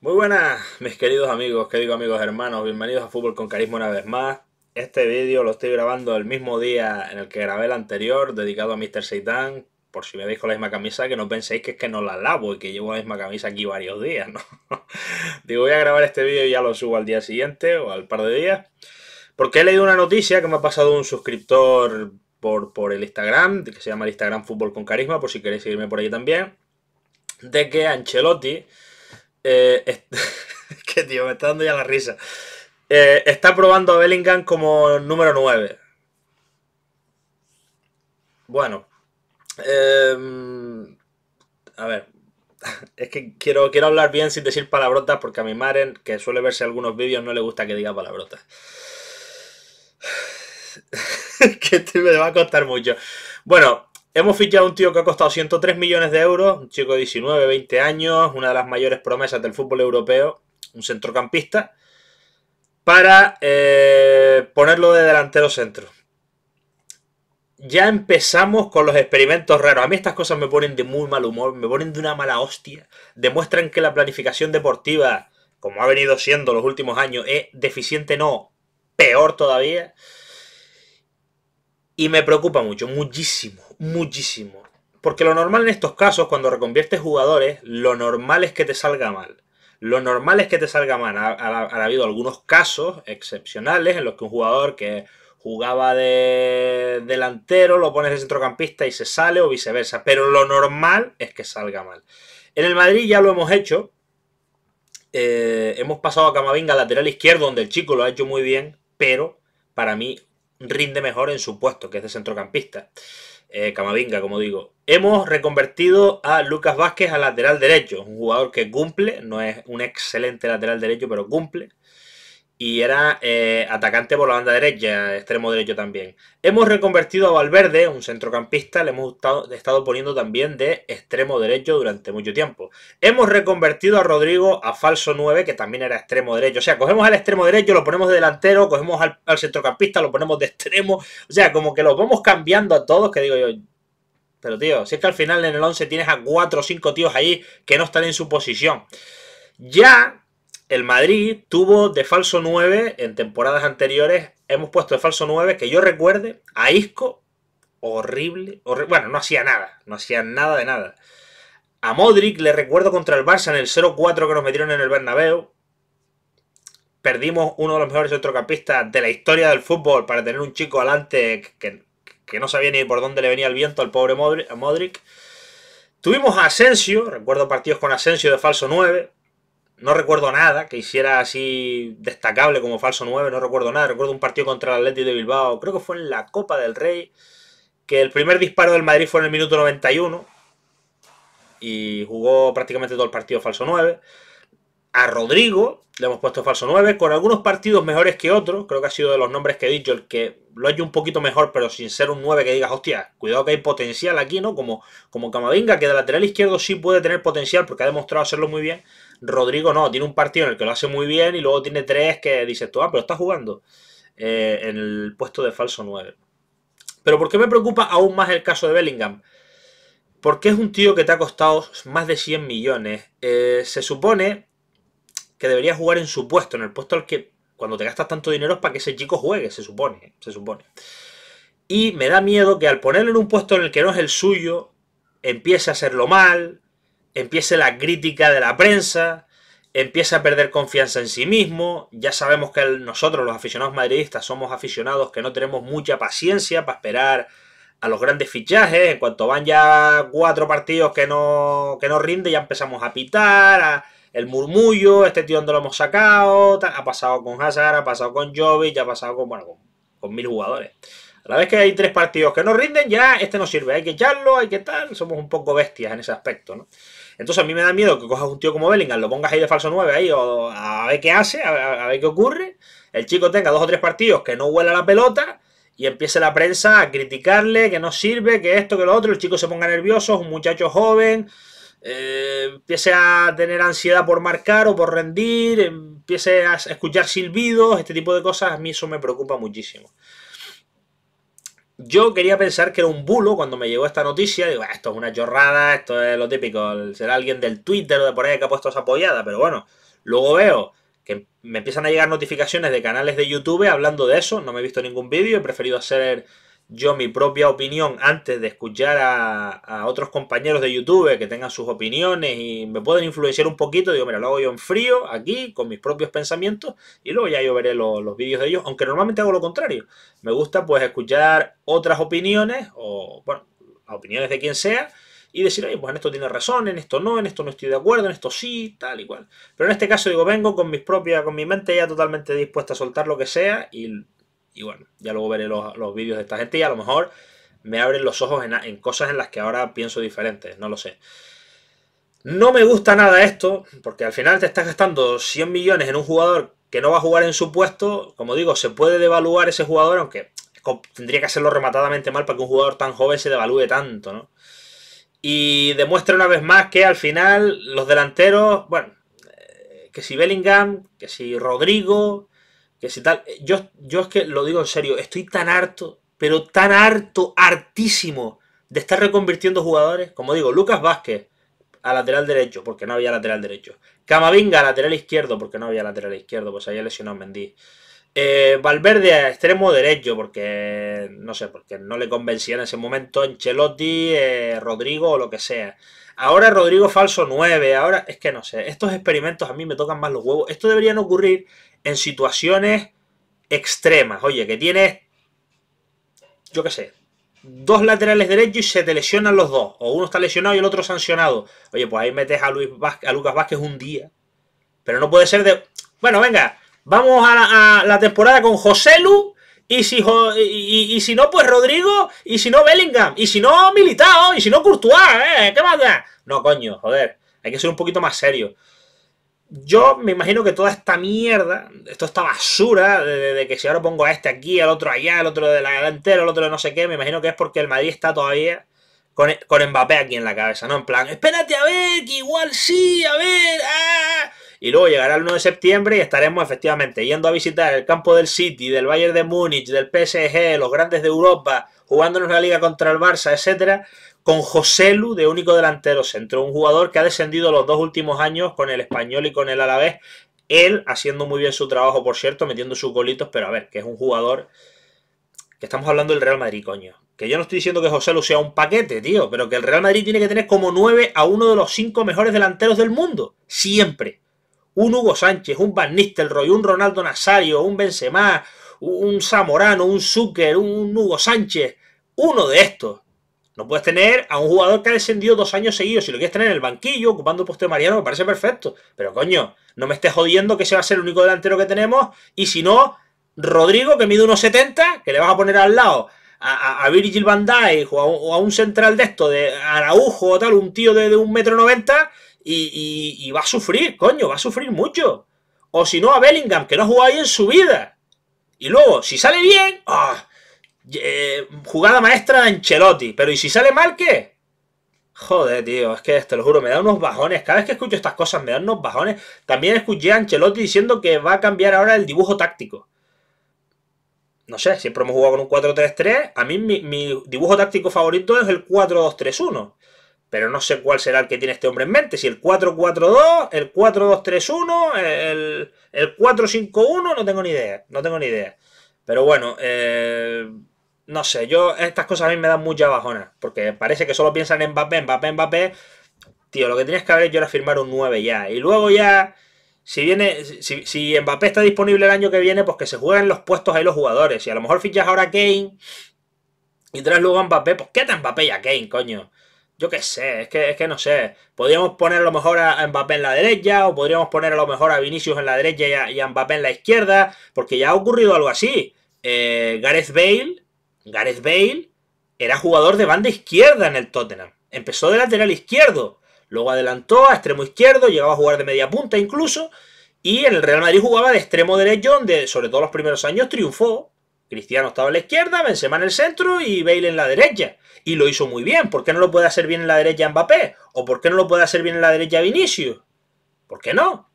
Muy buenas, mis queridos amigos, que digo amigos hermanos, bienvenidos a Fútbol con Carisma una vez más. Este vídeo lo estoy grabando el mismo día en el que grabé el anterior, dedicado a Mr. Seitan, por si me veis con la misma camisa, que no penséis que es que no la lavo y que llevo la misma camisa aquí varios días, ¿no? digo, voy a grabar este vídeo y ya lo subo al día siguiente o al par de días, porque he leído una noticia que me ha pasado un suscriptor por, por el Instagram, que se llama el Instagram Fútbol con Carisma, por si queréis seguirme por ahí también, de que Ancelotti eh, es... que tío, me está dando ya la risa. Eh, está probando a Bellingham como número 9. Bueno. Em, a ver. Es que quiero, quiero hablar bien sin decir palabrotas porque a mi madre, que suele verse algunos vídeos, no le gusta que diga palabrotas. que esto me va a costar mucho. Bueno, Hemos fichado un tío que ha costado 103 millones de euros, un chico de 19, 20 años, una de las mayores promesas del fútbol europeo, un centrocampista, para eh, ponerlo de delantero centro. Ya empezamos con los experimentos raros. A mí estas cosas me ponen de muy mal humor, me ponen de una mala hostia. Demuestran que la planificación deportiva, como ha venido siendo los últimos años, es deficiente, no, peor todavía. Y me preocupa mucho, muchísimo muchísimo. Porque lo normal en estos casos, cuando reconviertes jugadores, lo normal es que te salga mal. Lo normal es que te salga mal. Ha, habido algunos casos excepcionales en los que un jugador que jugaba de delantero lo pones de centrocampista y se sale o viceversa. Pero lo normal es que salga mal. En el Madrid ya lo hemos hecho. Eh, hemos pasado a Camavinga lateral izquierdo, donde el chico lo ha hecho muy bien, pero para mí rinde mejor en su puesto, que es de centrocampista. Eh, Camavinga, como digo. Hemos reconvertido a Lucas Vázquez a lateral derecho, un jugador que cumple, no es un excelente lateral derecho, pero cumple y era eh, atacante por la banda derecha, extremo derecho también. Hemos reconvertido a Valverde, un centrocampista, le hemos estado poniendo también de extremo derecho durante mucho tiempo. Hemos reconvertido a Rodrigo a falso 9, que también era extremo derecho. O sea, cogemos al extremo derecho, lo ponemos de delantero, cogemos al, al centrocampista, lo ponemos de extremo. O sea, como que los vamos cambiando a todos, que digo yo, pero tío, si es que al final en el 11 tienes a 4 o 5 tíos ahí que no están en su posición. Ya el Madrid tuvo de falso 9 en temporadas anteriores, hemos puesto de falso 9, que yo recuerde, a Isco, horrible, bueno, no hacía nada, no hacía nada de nada. A Modric le recuerdo contra el Barça en el 0-4 que nos metieron en el Bernabéu. Perdimos uno de los mejores centrocampistas de la historia del fútbol para tener un chico adelante que, que no sabía ni por dónde le venía el viento al pobre Modric. Tuvimos a Asensio, recuerdo partidos con Asensio de falso 9 no recuerdo nada que hiciera así destacable como falso 9, no recuerdo nada. Recuerdo un partido contra el Atlético de Bilbao, creo que fue en la Copa del Rey, que el primer disparo del Madrid fue en el minuto 91 y jugó prácticamente todo el partido falso 9. A Rodrigo le hemos puesto falso 9, con algunos partidos mejores que otros. Creo que ha sido de los nombres que he dicho el que lo ha hecho un poquito mejor, pero sin ser un 9 que digas, hostia, cuidado que hay potencial aquí, ¿no? Como, como Camavinga, que de lateral izquierdo sí puede tener potencial porque ha demostrado hacerlo muy bien Rodrigo no, tiene un partido en el que lo hace muy bien y luego tiene tres que dices tú, ah, pero está jugando eh, en el puesto de falso 9. Pero ¿por qué me preocupa aún más el caso de Bellingham? Porque es un tío que te ha costado más de 100 millones. Eh, se supone que debería jugar en su puesto, en el puesto al que cuando te gastas tanto dinero es para que ese chico juegue, se supone, se supone. Y me da miedo que al ponerlo en un puesto en el que no es el suyo, empiece a hacerlo mal, empiece la crítica de la prensa, empieza a perder confianza en sí mismo, ya sabemos que nosotros los aficionados madridistas somos aficionados que no tenemos mucha paciencia para esperar a los grandes fichajes, en cuanto van ya cuatro partidos que no, que no rinde, ya empezamos a pitar, a, el murmullo, este tío donde lo hemos sacado, ha pasado con Hazard, ha pasado con Jovic, ha pasado con, bueno, con, con mil jugadores. A la vez que hay tres partidos que no rinden, ya este no sirve, hay que echarlo, hay que tal, somos un poco bestias en ese aspecto, ¿no? Entonces a mí me da miedo que cojas un tío como Bellingham, lo pongas ahí de falso 9 ahí, a ver qué hace, a, ver qué ocurre. El chico tenga dos o tres partidos que no huela la pelota y empiece la prensa a criticarle que no sirve, que esto, que lo otro. El chico se ponga nervioso, es un muchacho joven, eh, empiece a tener ansiedad por marcar o por rendir, empiece a escuchar silbidos, este tipo de cosas. A mí eso me preocupa muchísimo. Yo quería pensar que era un bulo cuando me llegó esta noticia. Digo, ah, esto es una chorrada, esto es lo típico. Será alguien del Twitter o de por ahí que ha puesto esa apoyada. Pero bueno, luego veo que me empiezan a llegar notificaciones de canales de YouTube hablando de eso. No me he visto ningún vídeo, he preferido hacer yo mi propia opinión antes de escuchar a, otros compañeros de YouTube que tengan sus opiniones y me pueden influenciar un poquito, digo, mira, lo hago yo en frío, aquí, con mis propios pensamientos, y luego ya yo veré los vídeos de ellos, aunque normalmente hago lo contrario. Me gusta pues escuchar otras opiniones, o bueno, opiniones de quien sea, y decir, oye, pues en esto tiene razón, en esto no, en esto no estoy de acuerdo, en esto sí, tal y cual. Pero en este caso, digo, vengo con mis propias, con mi mente ya totalmente dispuesta a soltar lo que sea y y bueno, ya luego veré los, vídeos de esta gente y a lo mejor me abren los ojos en, en cosas en las que ahora pienso diferentes, no lo sé. No me gusta nada esto, porque al final te estás gastando 100 millones en un jugador que no va a jugar en su puesto. Como digo, se puede devaluar ese jugador, aunque tendría que hacerlo rematadamente mal para que un jugador tan joven se devalúe tanto, ¿no? Y demuestra una vez más que al final los delanteros, bueno, eh, que si Bellingham, que si Rodrigo, que si tal, eh, yo, yo es que lo digo en serio, estoy tan harto, pero tan harto, hartísimo de estar reconvirtiendo jugadores. Como digo, Lucas Vázquez a lateral derecho, porque no había lateral derecho. Camavinga a lateral izquierdo, porque no había lateral izquierdo, pues había lesionado Mendy. Eh, Valverde a extremo derecho, porque no sé, porque no le convencía en ese momento Ancelotti, eh, Rodrigo o lo que sea. Ahora Rodrigo falso 9, ahora es que no sé, estos experimentos a mí me tocan más los huevos. Esto deberían ocurrir en situaciones extremas. Oye, que tienes, yo qué sé, dos laterales derechos y se te lesionan los dos. O uno está lesionado y el otro sancionado. Oye, pues ahí metes a, Luis a Lucas Vázquez un día. Pero no puede ser de... Bueno, venga, Vamos a la, temporada con José Lu. Y si, y, si, no, pues Rodrigo. Y si no, Bellingham. Y si no, Militao. Y si no, Courtois. ¿eh? ¿Qué más da? No, coño, joder. Hay que ser un poquito más serio. Yo me imagino que toda esta mierda, toda esta basura, de, que si ahora pongo a este aquí, al otro allá, al otro de la delantera, al otro de no sé qué, me imagino que es porque el Madrid está todavía con, con Mbappé aquí en la cabeza, ¿no? En plan, espérate a ver, que igual sí, a ver, ah. Y luego llegará el 1 de septiembre y estaremos efectivamente yendo a visitar el campo del City, del Bayern de Múnich, del PSG, los grandes de Europa, jugándonos la liga contra el Barça, etcétera, con José Lu de único delantero centro, un jugador que ha descendido los dos últimos años con el español y con el Alavés. Él haciendo muy bien su trabajo, por cierto, metiendo sus golitos, pero a ver, que es un jugador que estamos hablando del Real Madrid, coño. Que yo no estoy diciendo que José Lu sea un paquete, tío, pero que el Real Madrid tiene que tener como 9 a uno de los cinco mejores delanteros del mundo. Siempre un Hugo Sánchez, un Van Nistelrooy, un Ronaldo Nazario, un Benzema, un Zamorano, un Zucker, un Hugo Sánchez, uno de estos. No puedes tener a un jugador que ha descendido dos años seguidos. Si lo quieres tener en el banquillo, ocupando el puesto de Mariano, me parece perfecto. Pero coño, no me estés jodiendo que ese va a ser el único delantero que tenemos. Y si no, Rodrigo, que mide unos 70, que le vas a poner al lado a, Virgil van Dijk o a, un central de esto, de Araujo o tal, un tío de, de un metro noventa, y, va a sufrir, coño, va a sufrir mucho. O si no, a Bellingham, que no ha jugado ahí en su vida. Y luego, si sale bien, ah, eh, jugada maestra de Ancelotti. Pero ¿y si sale mal qué? Joder, tío, es que te lo juro, me da unos bajones. Cada vez que escucho estas cosas me dan unos bajones. También escuché a Ancelotti diciendo que va a cambiar ahora el dibujo táctico. No sé, siempre hemos jugado con un 4-3-3. A mí mi dibujo táctico favorito es el 4-2-3-1. Pero no sé cuál será el que tiene este hombre en mente. Si el 4-4-2, el 4-2-3-1, el, el 4-5-1, no tengo ni idea. No tengo ni idea. Pero bueno, eh, no sé. Yo, estas cosas a mí me dan mucha bajona. Porque parece que solo piensan en Mbappé, Mbappé, Mbappé. Tío, lo que tienes que haber yo era firmar un 9 ya. Y luego ya... Si viene, si, Mbappé está disponible el año que viene, pues que se jueguen los puestos ahí los jugadores. Y a lo mejor fichas ahora a Kane y traes luego a Mbappé, pues quédate a Mbappé y a Kane, coño. Yo qué sé, es que, es que no sé. Podríamos poner a lo mejor a Mbappé en la derecha, o podríamos poner a lo mejor a Vinicius en la derecha y a, Mbappé en la izquierda, porque ya ha ocurrido algo así. Eh, Gareth Bale, Gareth Bale era jugador de banda izquierda en el Tottenham. Empezó de lateral izquierdo, luego adelantó a extremo izquierdo, llegaba a jugar de media punta incluso, y en el Real Madrid jugaba de extremo derecho, donde sobre todo los primeros años triunfó. Cristiano estaba en la izquierda, Benzema en el centro y Bale en la derecha y lo hizo muy bien. ¿Por qué no lo puede hacer bien en la derecha Mbappé? ¿O por qué no lo puede hacer bien en la derecha Vinicius? ¿Por qué no?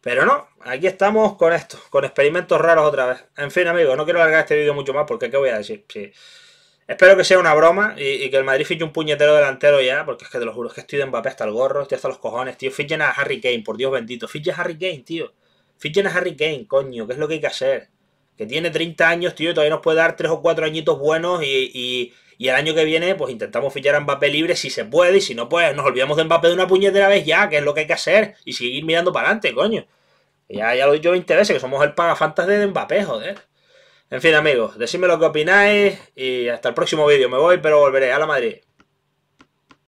Pero no, aquí estamos con esto, con experimentos raros otra vez. En fin, amigos, no quiero alargar este vídeo mucho más porque ¿qué voy a decir? Espero que sea una broma y, que el Madrid fiche un puñetero delantero ya, porque es que te lo juro, es que estoy de Mbappé hasta el gorro, estoy hasta los cojones, tío. Fichen a Harry Kane, por Dios bendito. Fichen a Harry Kane, tío. Fichen a Harry Kane, coño, ¿qué es lo que hay que hacer? que tiene 30 años, tío, y todavía nos puede dar 3 o 4 añitos buenos y, y, el año que viene pues intentamos fichar a Mbappé libre si se puede y si no pues nos olvidamos de Mbappé de una puñetera vez ya, que es lo que hay que hacer y seguir mirando para adelante, coño. Ya, ya lo he dicho 20 veces, que somos el pagafantas de Mbappé, joder. En fin, amigos, decidme lo que opináis y hasta el próximo vídeo. Me voy, pero volveré a la Madrid.